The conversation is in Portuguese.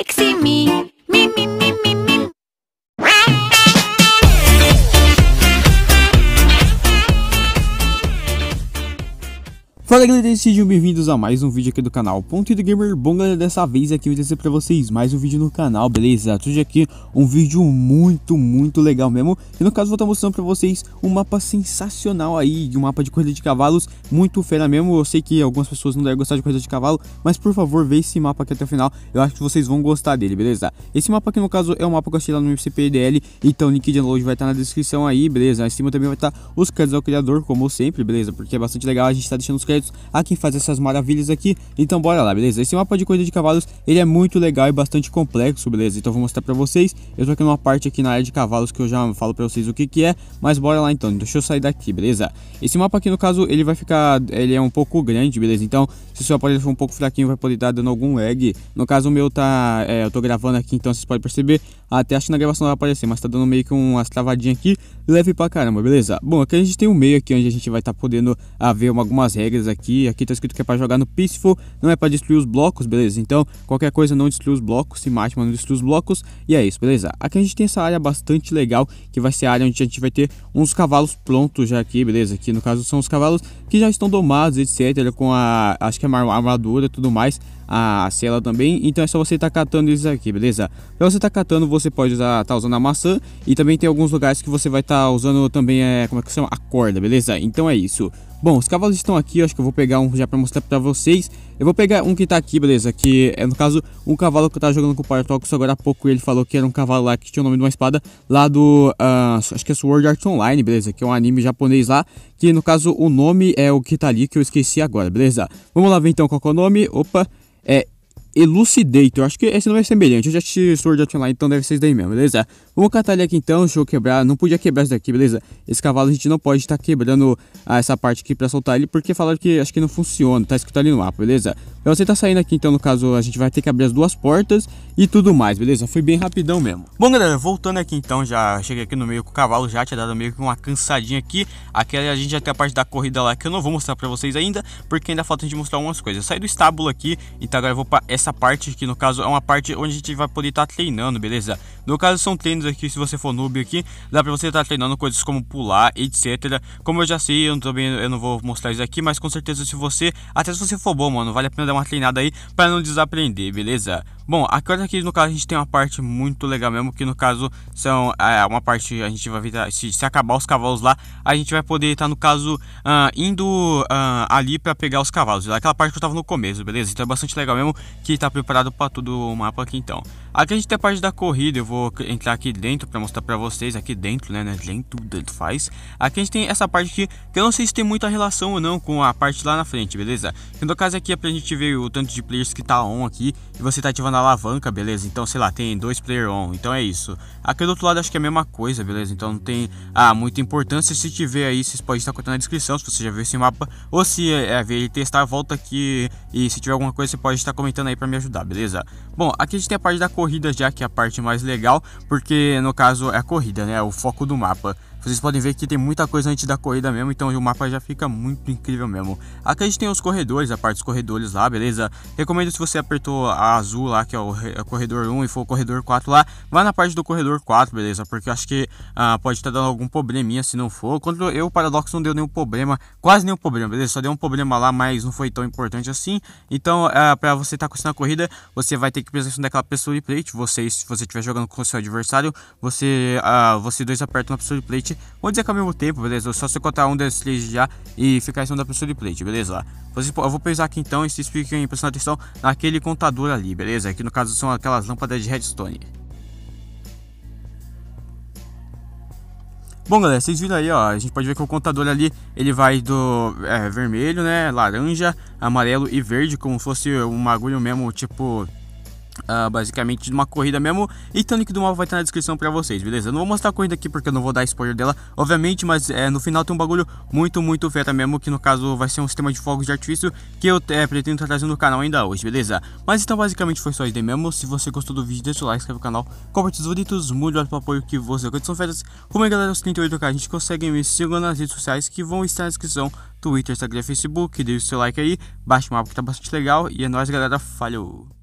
sexy me. Fala galera, sejam bem-vindos a mais um vídeo aqui do canal Ponto do Gamer. Bom galera, dessa vez aqui eu vou trazer pra vocês mais um vídeo no canal, beleza? Hoje aqui um vídeo muito, muito legal mesmo. E no caso vou estar mostrando pra vocês um mapa sensacional aí, de um mapa de corrida de cavalos, muito fera mesmo. Eu sei que algumas pessoas não devem gostar de corrida de cavalo, mas por favor, vê esse mapa aqui até o final. Eu acho que vocês vão gostar dele, beleza? Esse mapa aqui no caso é um mapa que eu achei lá no MCPDL, então o link de download vai estar na descrição aí, beleza? Em cima também vai estar os créditos ao criador, como sempre, beleza? Porque é bastante legal, a gente tá deixando os créditos créditos a quem faz essas maravilhas aqui. Então bora lá, beleza? Esse mapa de corrida de cavalos, ele é muito legal e bastante complexo, beleza? Então vou mostrar pra vocês. Eu tô aqui numa parte aqui na área de cavalos que eu já falo pra vocês o que que é, mas bora lá então. Deixa eu sair daqui, beleza? Esse mapa aqui, no caso, ele vai ficar... ele é um pouco grande, beleza? Então, se o seu aparelho for um pouco fraquinho, vai poder estar dando algum lag. No caso, o meu tá... É, eu tô gravando aqui, então vocês podem perceber. Até acho que na gravação não vai aparecer, mas tá dando meio que umas travadinhas aqui leve pra caramba, beleza? Bom, aqui a gente tem um meio aqui onde a gente vai estar tá podendo ah, ver algumas regras aqui. Aqui tá escrito que é pra jogar no Peaceful, não é pra destruir os blocos, beleza? Então, qualquer coisa não destruir os blocos, se mate, mas não destruir os blocos. E é isso, beleza? Aqui a gente tem essa área bastante legal, que vai ser a área onde a gente vai ter uns cavalos prontos já aqui, beleza? Aqui no caso são os cavalos que já estão domados, etc. Com a, acho que é uma armadura e tudo mais a cela também. Então é só você estar tá catando eles aqui, beleza? Pra você estar tá catando, você pode estar tá usando a maçã e também tem alguns lugares que você vai estar tá usando também, é, como é que chama? A corda, beleza? Então é isso. Bom, os cavalos estão aqui, eu acho que eu vou pegar um já pra mostrar pra vocês. Eu vou pegar um que tá aqui, beleza? Que é, no caso, um cavalo que eu tava jogando com o Partox agora há pouco. Ele falou que era um cavalo lá que tinha o nome de uma espada lá do, uh, acho que é Sword Art Online, beleza? Que é um anime japonês lá, que no caso o nome é o que tá ali, que eu esqueci agora, beleza? Vamos lá ver então qual é o nome. Opa, え Elucidator, acho que esse não é semelhante, eu já assisti Sword Art Online, então deve ser isso daí mesmo, beleza? Vamos catar ele aqui então, deixa eu quebrar, não podia quebrar isso daqui, beleza? Esse cavalo a gente não pode estar tá quebrando ah, essa parte aqui pra soltar ele, porque falaram que acho que não funciona, tá escrito ali no mapa, beleza? Pra você tá saindo aqui então, no caso, a gente vai ter que abrir as duas portas e tudo mais, beleza? Foi bem rapidão mesmo. Bom galera, voltando aqui então, já cheguei aqui no meio com o cavalo, já tinha dado meio que uma cansadinha aqui, aqui a gente já tem a parte da corrida lá que eu não vou mostrar pra vocês ainda, porque ainda falta a gente mostrar algumas coisas. Eu saí do estábulo aqui, então agora eu vou pra essa essa parte que no caso é uma parte onde a gente vai poder estar tá treinando, beleza? No caso são treinos aqui, se você for noob aqui, dá pra você estar tá treinando coisas como pular, etc. Como eu já sei, eu também eu não vou mostrar isso aqui, mas com certeza se você, até se você for bom, mano, vale a pena dar uma treinada aí pra não desaprender, beleza? Bom, agora aqui no caso a gente tem uma parte muito legal mesmo, que no caso são é, uma parte a gente vai virar, se, se, acabar os cavalos lá, a gente vai poder estar tá, no caso uh, indo uh, ali para pegar os cavalos, aquela parte que eu tava no começo, beleza? Então é bastante legal mesmo que tá preparado para todo o mapa aqui então. Aqui a gente tem a parte da corrida, eu vou entrar aqui dentro para mostrar para vocês, aqui dentro, né, né, dentro, dentro faz. Aqui a gente tem essa parte aqui, que eu não sei se tem muita relação ou não com a parte lá na frente, beleza? no caso aqui é pra gente ver o tanto de players que tá on aqui, e você tá ativando a alavanca, beleza? Então, sei lá, tem dois player on, então é isso. Aqui do outro lado acho que é a mesma coisa, beleza? Então não tem ah, muita importância. Se tiver aí, vocês podem estar contando na descrição, se você já viu esse mapa. Ou se é, ver ele testar, volta aqui e se tiver alguma coisa, você pode estar comentando aí pra me ajudar, beleza? Bom, aqui a gente tem a parte da corrida já, que é a parte mais legal, porque no caso é a corrida, né? É o foco do mapa. Vocês podem ver que tem muita coisa antes da corrida mesmo, então o mapa já fica muito incrível mesmo. Aqui a gente tem os corredores, a parte dos corredores lá, beleza? Recomendo se você apertou a azul lá, que é o, é corredor 1 e for o corredor 4 lá, vá na parte do corredor 4, beleza? Porque eu acho que ah, pode estar dando algum probleminha se não for. Quando eu, o Paradox não deu nenhum problema, quase nenhum problema, beleza? Só deu um problema lá, mas não foi tão importante assim. Então, ah, pra você estar tá isso a corrida, você vai ter que prestar atenção daquela pessoa de plate. Você, se você estiver jogando com o seu adversário, você, ah, você dois apertam uma pessoa de plate plate. Vou dizer que ao mesmo tempo, beleza? Só se contar um desses três já e ficar em cima da pessoa de plate, beleza? eu vou pesar aqui então e se fiquem prestando atenção naquele contador ali, beleza? Que no caso são aquelas lâmpadas de redstone. Bom, galera, vocês viram aí, ó, a gente pode ver que o contador ali, ele vai do é, vermelho, né, laranja, amarelo e verde, como fosse um agulho mesmo, tipo, Uh, basicamente de uma corrida mesmo. E então, o link do mapa vai estar na descrição pra vocês, beleza? não vou mostrar a corrida aqui porque eu não vou dar spoiler dela, obviamente, mas é, no final tem um bagulho muito, muito feta mesmo, que no caso vai ser um sistema de fogos de artifício que eu é, pretendo estar trazendo no canal ainda hoje, beleza? Mas então basicamente foi só isso aí mesmo. Se você gostou do vídeo, deixa o like, inscreve no canal, compartilha os vídeos, muito obrigado pelo apoio que você são feras. Como é galera, os 38 k a gente consegue me sigam nas redes sociais que vão estar na descrição. Twitter, Instagram, Facebook, deixa o seu like aí, baixa o mapa que tá bastante legal. E é nóis, galera. Falhou!